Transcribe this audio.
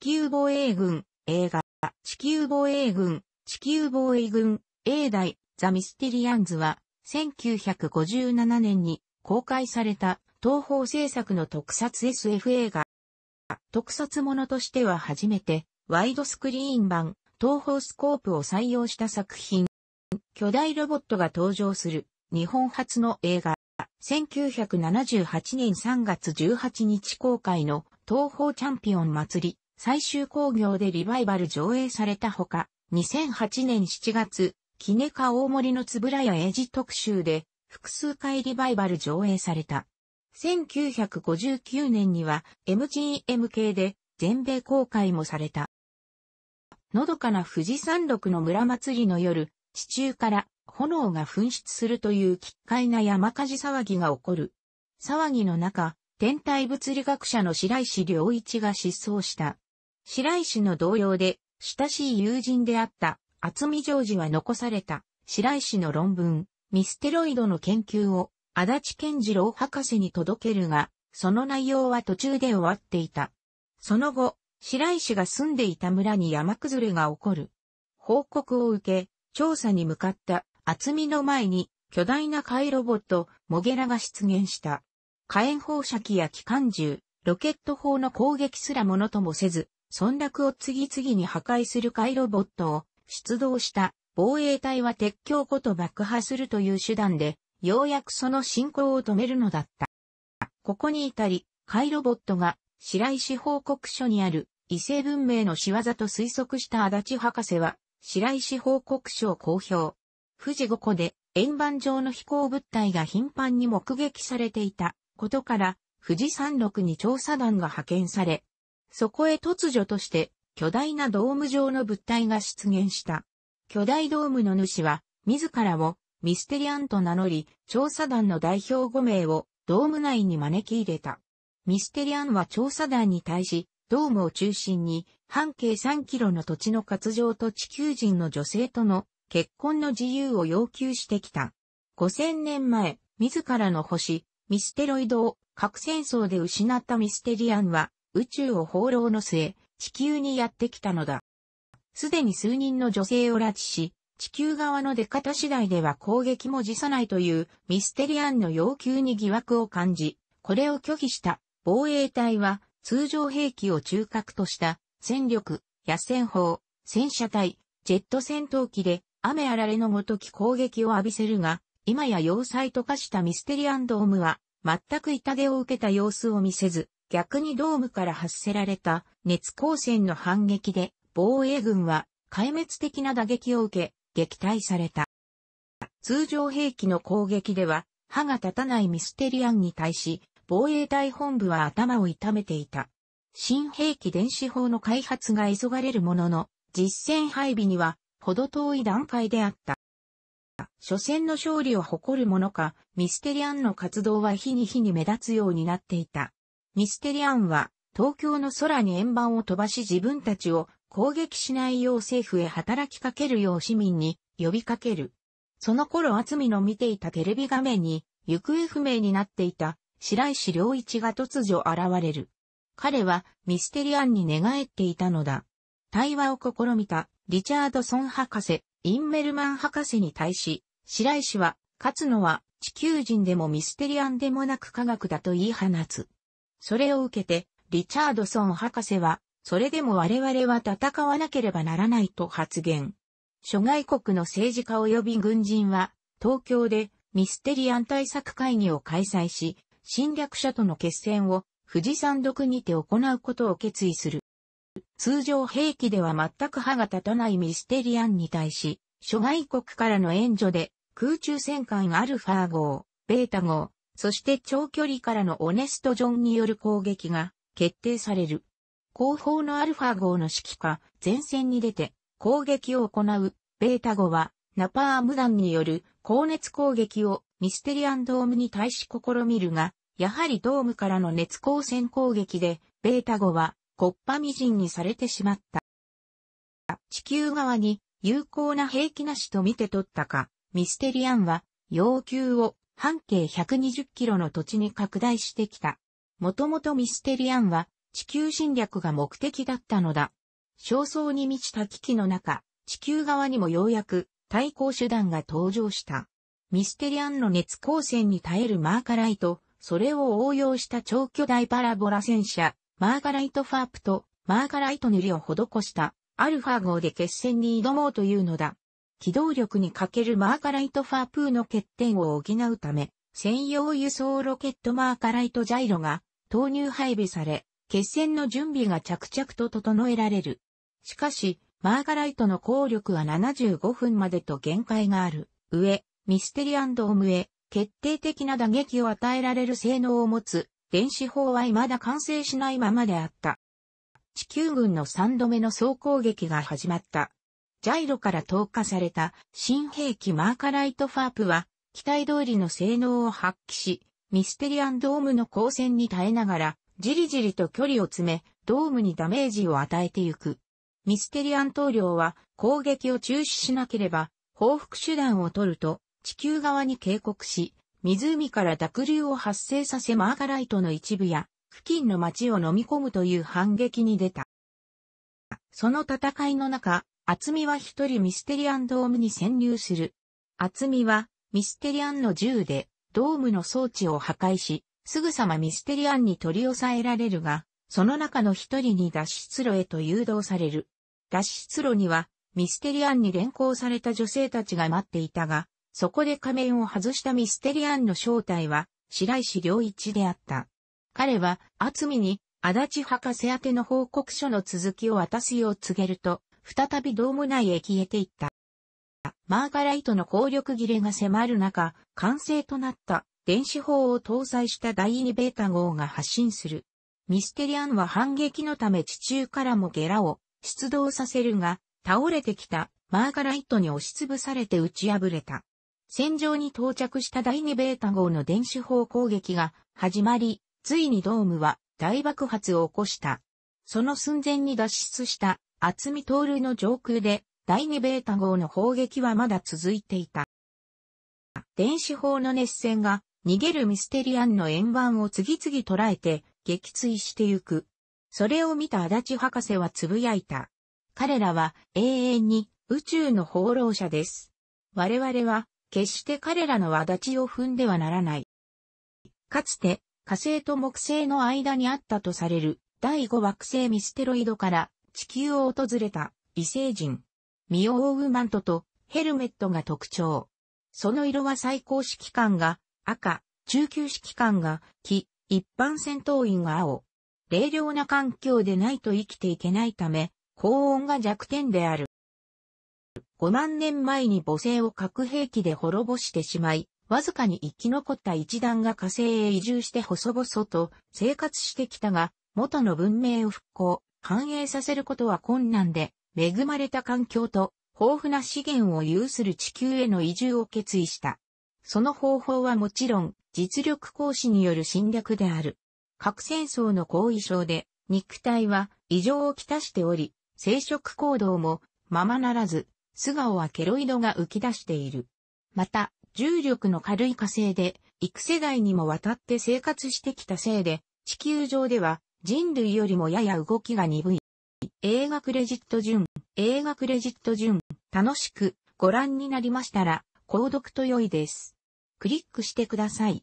地球防衛軍、映画、地球防衛軍、地球防衛軍、英代、ザ・ミステリアンズは、1957年に公開された東方製作の特撮 SF 映画。特撮ものとしては初めて、ワイドスクリーン版、東方スコープを採用した作品。巨大ロボットが登場する、日本初の映画。1978年3月18日公開の東方チャンピオン祭り、最終興行でリバイバル上映されたほか、2008年7月、キネカ大森のつぶらやエジ特集で、複数回リバイバル上映された。1959年には MGM 系で全米公開もされた。のどかな富士山麓の村祭りの夜、地中から炎が噴出するという奇怪な山火事騒ぎが起こる。騒ぎの中、天体物理学者の白石良一が失踪した。白石の同僚で、親しい友人であった厚見ジョージは残された白石の論文、ミステロイドの研究を足立健次郎博士に届けるが、その内容は途中で終わっていた。その後、白石が住んでいた村に山崩れが起こる。報告を受け、調査に向かった厚みの前に巨大なカイロボット、モゲラが出現した。火炎放射器や機関銃、ロケット砲の攻撃すらものともせず、村落を次々に破壊する回ロボットを出動した防衛隊は鉄橋ごと爆破するという手段で、ようやくその進行を止めるのだった。ここに至り、回ロボットが白石報告書にある異性文明の仕業と推測した足立博士は、白石報告書を公表。富士五湖で円盤状の飛行物体が頻繁に目撃されていたことから、富士山麓に調査団が派遣され、そこへ突如として巨大なドーム状の物体が出現した。巨大ドームの主は自らをミステリアンと名乗り、調査団の代表5名をドーム内に招き入れた。ミステリアンは調査団に対し、ドームを中心に半径3キロの土地の割譲と地球人の女性との結婚の自由を要求してきた。5000年前、自らの星、ミステロイドを核戦争で失ったミステリアンは宇宙を放浪の末、地球にやってきたのだ。すでに数人の女性を拉致し、地球側の出方次第では攻撃も辞さないというミステリアンの要求に疑惑を感じ、これを拒否した防衛隊は通常兵器を中核とした戦力、野戦砲、戦車隊、ジェット戦闘機で雨あられのごとき攻撃を浴びせるが、今や要塞と化したミステリアンドームは全く痛手を受けた様子を見せず、逆にドームから発せられた熱光線の反撃で防衛軍は壊滅的な打撃を受け撃退された。通常兵器の攻撃では歯が立たないミステリアンに対し防衛隊本部は頭を痛めていた。新兵器電子砲の開発が急がれるものの実戦配備にはほど遠い段階であった。初戦の勝利を誇るものか、ミステリアンの活動は日に日に目立つようになっていた。ミステリアンは東京の空に円盤を飛ばし自分たちを攻撃しないよう政府へ働きかけるよう市民に呼びかける。その頃厚みの見ていたテレビ画面に行方不明になっていた白石良一が突如現れる。彼はミステリアンに寝返っていたのだ。対話を試みたリチャードソン博士、インメルマン博士に対し、白石は、勝つのは地球人でもミステリアンでもなく科学だと言い放つ。それを受けて、リチャードソン博士は、それでも我々は戦わなければならないと発言。諸外国の政治家及び軍人は、東京でミステリアン対策会議を開催し、侵略者との決戦を富士山独にて行うことを決意する。通常兵器では全く歯が立たないミステリアンに対し、諸外国からの援助で空中戦艦アルファ号、ベータ号、そして長距離からのオネストジョンによる攻撃が決定される。後方のアルファ号の指揮下、前線に出て攻撃を行う、ベータ号はナパーム弾による高熱攻撃をミステリアンドームに対し試みるが、やはりドームからの熱光線攻撃で、ベータ号はコッパミジンにされてしまった。地球側に有効な兵器なしと見て取ったか、ミステリアンは要求を半径120キロの土地に拡大してきた。もともとミステリアンは地球侵略が目的だったのだ。焦燥に満ちた危機の中、地球側にもようやく対抗手段が登場した。ミステリアンの熱光線に耐えるマーカライト、それを応用した超巨大パラボラ戦車、マーカライトファープとマーカライト塗りを施したアルファ号で決戦に挑もうというのだ。機動力にかけるマーカライトファープーの欠点を補うため、専用輸送ロケットマーカライトジャイロが投入配備され、決戦の準備が着々と整えられる。しかし、マーガライトの効力は75分までと限界がある。上、ミステリアンドームへ、決定的な打撃を与えられる性能を持つ、電子砲は未だ完成しないままであった。地球軍の3度目の総攻撃が始まった。ジャイロから投下された新兵器マーカライトファープは、期待通りの性能を発揮し、ミステリアンドームの光線に耐えながら、じりじりと距離を詰め、ドームにダメージを与えてゆく。ミステリアン投梁は攻撃を中止しなければ、報復手段を取ると、地球側に警告し、湖から濁流を発生させマーカライトの一部や、付近の街を飲み込むという反撃に出た。その戦いの中、厚みは一人ミステリアンドームに潜入する。厚みは、ミステリアンの銃で、ドームの装置を破壊し、すぐさまミステリアンに取り押さえられるが、その中の一人に脱出路へと誘導される。脱出路には、ミステリアンに連行された女性たちが待っていたが、そこで仮面を外したミステリアンの正体は、白石良一であった。彼は、厚みに、足立博士宛の報告書の続きを渡すよう告げると、再びドーム内へ消えていった。マーガライトの効力切れが迫る中、完成となった電子砲を搭載した第2ベータ号が発進する。ミステリアンは反撃のため地中からもゲラを出動させるが、倒れてきたマーガライトに押しつぶされて打ち破れた。戦場に到着した第2ベータ号の電子砲攻撃が始まり、ついにドームは大爆発を起こした。その寸前に脱出した厚み通るの上空で、第二ベータ号の砲撃はまだ続いていた。電子砲の熱線が、逃げるミステリアンの円盤を次々捉えて、撃墜してゆく。それを見た足立博士はつぶやいた。彼らは永遠に宇宙の放浪者です。我々は決して彼らの足立を踏んではならない。かつて火星と木星の間にあったとされる第五惑星ミステロイドから地球を訪れた異星人。身を覆うマントとヘルメットが特徴。その色は最高指揮官が赤、中級指揮官が木、一般戦闘員が青。冷涼な環境でないと生きていけないため、高温が弱点である。5万年前に母星を核兵器で滅ぼしてしまい、わずかに生き残った一団が火星へ移住して細々と生活してきたが、元の文明を復興。反映させることは困難で、恵まれた環境と豊富な資源を有する地球への移住を決意した。その方法はもちろん、実力行使による侵略である。核戦争の後遺症で、肉体は異常をきたしており、生殖行動もままならず、素顔はケロイドが浮き出している。また、重力の軽い火星で、幾世代にもわたって生活してきたせいで、地球上では人類よりもやや動きが鈍い。映画クレジット順、映画クレジット順、楽しくご覧になりましたら、購読と良いです。クリックしてください。